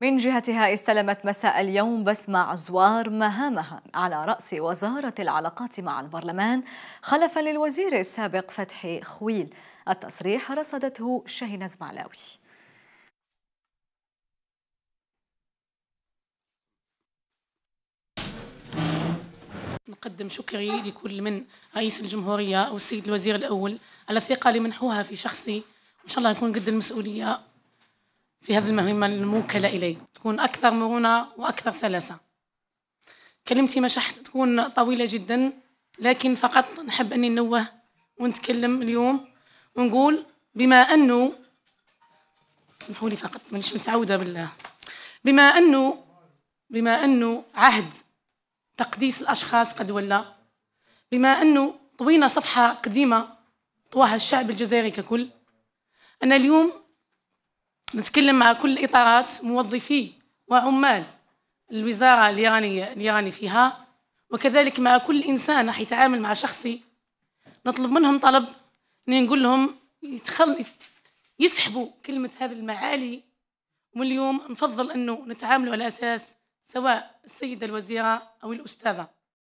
من جهتها استلمت مساء اليوم بسمة عزوار مهامها على رأس وزارة العلاقات مع البرلمان خلفا للوزير السابق فتحي خويل التصريح رصدته شاهين زمعلاوي نقدم شكري لكل من رئيس الجمهورية والسيد الوزير الأول على الثقة اللي منحوها في شخصي وإن شاء الله نكون قد المسؤولية في هذه المهمة الموكلة إلي تكون أكثر مرونة وأكثر سلاسة كلمتي مش تكون طويلة جدا لكن فقط نحب أني نوه ونتكلم اليوم ونقول بما أنه اسمحوا لي فقط مانيش متعودة بالله بما أنه بما أنه عهد تقديس الأشخاص قد ولى بما أنه طوينا صفحة قديمة طواها الشعب الجزائري ككل أنا اليوم نتكلم مع كل الاطارات موظفي وعمال الوزاره اللي راني اللي راني فيها وكذلك مع كل انسان راح يتعامل مع شخصي نطلب منهم طلب اني نقول لهم يتخل يسحبوا كلمه هذا المعالي ومن اليوم نفضل انه نتعاملوا على اساس سواء السيده الوزيره او الاستاذه